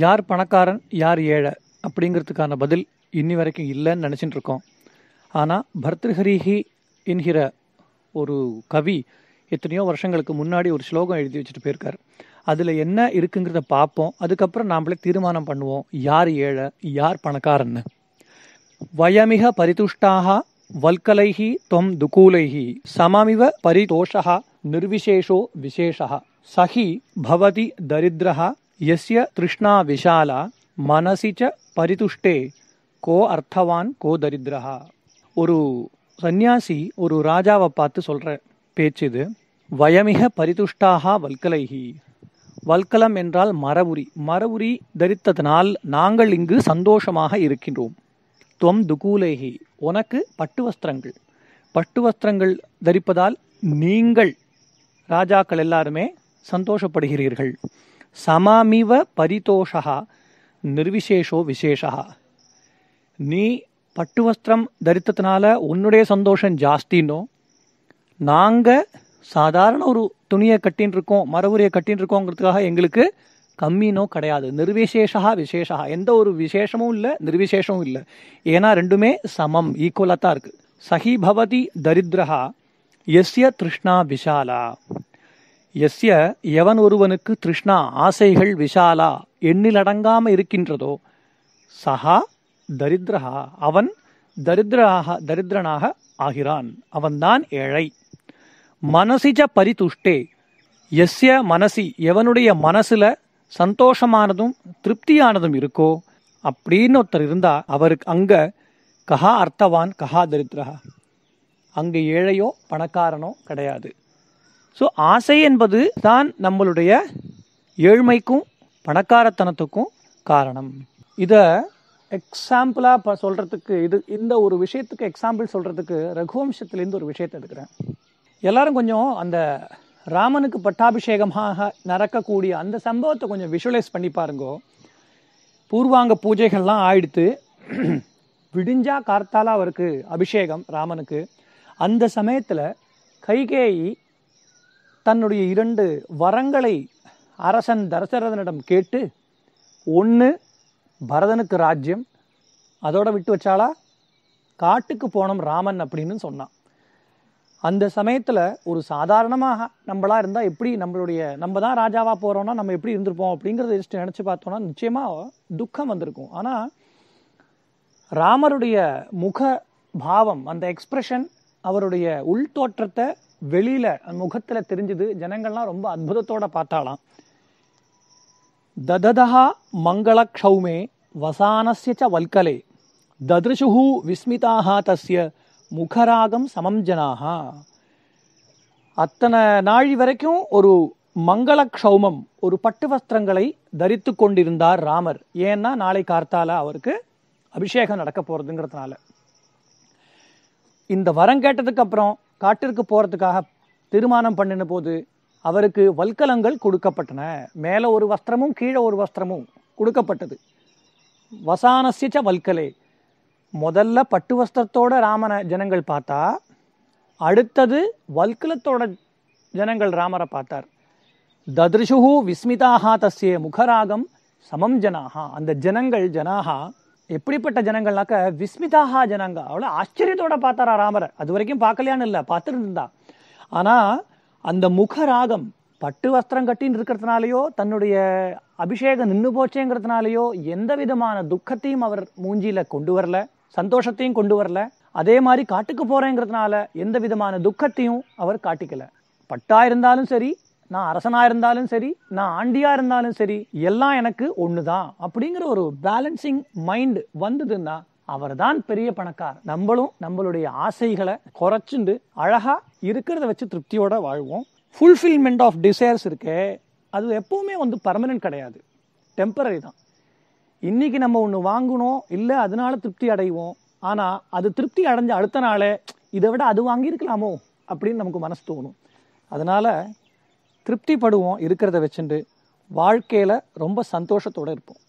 யார் பணக்காரன் யார் ஏழை அப்படிங்கிறதுக்கான பதில் இன்னி வரைக்கும் இல்லைன்னு நினச்சிட்டு இருக்கோம் ஆனால் பர்திருஹரிஹி என்கிற ஒரு கவி எத்தனையோ வருஷங்களுக்கு முன்னாடி ஒரு ஸ்லோகம் எழுதி வச்சுட்டு போயிருக்கார் அதில் என்ன இருக்குங்கிறத பார்ப்போம் அதுக்கப்புறம் நாம்ளே தீர்மானம் பண்ணுவோம் யார் ஏழை யார் பணக்காரன்னு வயமிக பரிதுஷ்டாக வல்கலைஹி தொம் துகூலைஹி சமமிவ பரிதோஷா நிர்விசேஷோ விசேஷா சஹி பவதி தரித்ரஹா यस्य तृष्णा विशाला மனசி பரிதுஷ்டே கோ அர்த்தவான் கோ தரித்ரஹா ஒரு சந்நியாசி ஒரு ராஜாவை பார்த்து சொல்கிற பேச்சு இது வயமிக பரிதுஷ்டாகா வல்கலைஹி வல்கலம் என்றால் மரவுரி மரவுரி தரித்ததனால் நாங்கள் இங்கு சந்தோஷமாக இருக்கின்றோம் துவம் துகூலேஹி உனக்கு பட்டு வஸ்திரங்கள் பட்டு வஸ்திரங்கள் தரிப்பதால் நீங்கள் ராஜாக்கள் எல்லாருமே சந்தோஷப்படுகிறீர்கள் சமாமிவ பரிதோஷா நிர்விசேஷோ விசேஷா நீ பட்டு வஸ்திரம் தரித்ததுனால உன்னுடைய சந்தோஷம் ஜாஸ்தின்னோ நாங்கள் சாதாரண ஒரு துணியை கட்டின்னு இருக்கோம் மரபுரியை கட்டின்னு இருக்கோங்கிறதுக்காக எங்களுக்கு கம்மினோ கிடையாது நிர்விசேஷா விசேஷா எந்த ஒரு விசேஷமும் இல்லை நிர்விசேஷமும் இல்லை ஏன்னா ரெண்டுமே சமம் ஈக்குவலாக தான் இருக்குது சஹி பவதி தரித்ரஹா எஸ்ய திருஷ்ணா விஷாலா எஸ்ய எவன் ஒருவனுக்கு திருஷ்ணா ஆசைகள் விஷாலா எண்ணிலடங்காம இருக்கின்றதோ சஹா தரித்ரஹா அவன் தரித்ராக தரித்ரனாக ஆகிறான் அவன்தான் ஏழை மனசிஜ பரிதுஷ்டே எஸ்ய மனசி எவனுடைய மனசுல சந்தோஷமானதும் திருப்தியானதும் இருக்கோ அப்படின்னு ஒருத்தர் இருந்தா அவருக்கு அங்க கஹா அர்த்தவான் கஹா தரித்ரஹா அங்கு ஏழையோ பணக்காரனோ கிடையாது ஸோ ஆசை என்பது தான் நம்மளுடைய ஏழ்மைக்கும் பணக்காரத்தனத்துக்கும் காரணம் இதை எக்ஸாம்பிளாக இப்போ சொல்கிறதுக்கு இது இந்த ஒரு விஷயத்துக்கு எக்ஸாம்பிள் சொல்கிறதுக்கு ரகுவம்சத்துலேருந்து ஒரு விஷயத்தை எடுக்கிறேன் எல்லாரும் கொஞ்சம் அந்த ராமனுக்கு பட்டாபிஷேகமாக நடக்கக்கூடிய அந்த சம்பவத்தை கொஞ்சம் விஷுவலைஸ் பண்ணி பாருங்கோ பூர்வாங்க பூஜைகள்லாம் ஆயிடுத்து விடிஞ்சா கார்த்தாலா அவருக்கு அபிஷேகம் ராமனுக்கு அந்த சமயத்தில் கைகேயி தன்னுடைய இரண்டு வரங்களை அரசன் தரசரதனிடம் கேட்டு ஒன்று பரதனுக்கு ராஜ்யம் அதோட விட்டு வச்சாலா காட்டுக்கு போனோம் ராமன் அப்படின்னு சொன்னான் அந்த சமயத்தில் ஒரு சாதாரணமாக நம்மளாக இருந்தால் எப்படி நம்மளுடைய நம்ம தான் ராஜாவாக போகிறோம்னா நம்ம எப்படி இருந்திருப்போம் அப்படிங்கிறத ஜஸ்ட் நினச்சி பார்த்தோன்னா நிச்சயமாக துக்கம் வந்திருக்கும் ஆனால் ராமருடைய முக பாவம் அந்த எக்ஸ்ப்ரெஷன் அவருடைய உள்தோற்றத்தை வெளியில முகத்துல தெரிஞ்சது ஜனங்கள்லாம் ரொம்ப அற்புதத்தோட பார்த்தாலாம் தததா மங்கள க்ஷௌமே வசானசிய வல்கலே ததிருஷு விஸ்மிதாக தஸ்ய முகராகம் சமம் ஜனாகா அத்தனை நாழி வரைக்கும் ஒரு மங்கள க்ஷௌமம் ஒரு பட்டு வஸ்திரங்களை தரித்து கொண்டிருந்தார் ராமர் ஏன்னா நாளை கார்த்தால அவருக்கு அபிஷேகம் நடக்க போறதுங்கிறதுனால இந்த வரம் கேட்டதுக்கு அப்புறம் காட்டிற்கு போகிறதுக்காக திருமணம் பண்ணின போது அவருக்கு வல்கலங்கள் கொடுக்கப்பட்டன மேலே ஒரு வஸ்திரமும் கீழே ஒரு வஸ்திரமும் கொடுக்கப்பட்டது வசானசிச்ச வல்கலே முதல்ல பட்டு வஸ்திரத்தோட ராமனை ஜனங்கள் பார்த்தா அடுத்தது வல்கலத்தோட ஜனங்கள் ராமரை பார்த்தார் ததிருஷு விஸ்மிதாகா தஸ்ய முகராகம் சமம் ஜனாகா அந்த ஜனங்கள் ஜனாகா எப்படிப்பட்ட ஜனங்கள்னாக்க விஸ்மிதாகா ஜனங்க அவ்வளோ ஆச்சரியத்தோட பார்த்தாரா ராமரை அது வரைக்கும் பார்க்கலையான்னு இல்லை பார்த்துருந்தா ஆனால் அந்த முக ராகம் பட்டு வஸ்திரம் கட்டின்னு இருக்கிறதுனாலையோ தன்னுடைய அபிஷேகம் நின்று போச்சேங்கிறதுனாலையோ எந்த விதமான துக்கத்தையும் அவர் மூஞ்சியில் கொண்டு வரல சந்தோஷத்தையும் கொண்டு வரல அதே மாதிரி காட்டுக்கு போகிறேங்கிறதுனால எந்த விதமான துக்கத்தையும் அவர் காட்டிக்கல பட்டா இருந்தாலும் சரி நான் அரசனாக இருந்தாலும் சரி நான் ஆண்டியாக இருந்தாலும் சரி எல்லாம் எனக்கு ஒன்று தான் அப்படிங்கிற ஒரு பேலன்சிங் மைண்டு வந்ததுன்னா அவர் தான் பெரிய பணக்கார் நம்மளும் நம்மளுடைய ஆசைகளை குறைச்சிண்டு அழகாக இருக்கிறத வச்சு திருப்தியோட வாழ்வோம் ஃபுல்ஃபில்மெண்ட் ஆஃப் டிசைர்ஸ் இருக்கே அது எப்போவுமே வந்து பர்மனெண்ட் கிடையாது டெம்பரரி தான் இன்றைக்கி நம்ம ஒன்று வாங்கணும் இல்லை அதனால திருப்தி அடைவோம் ஆனால் அது திருப்தி அடைஞ்ச அடுத்த நாளே இதை விட அது வாங்கியிருக்கலாமோ அப்படின்னு நமக்கு மனசு தோணும் அதனால் திருப்திப்படுவோம் இருக்கிறத வச்சுட்டு வாழ்க்கையில் ரொம்ப சந்தோஷத்தோடு இருப்போம்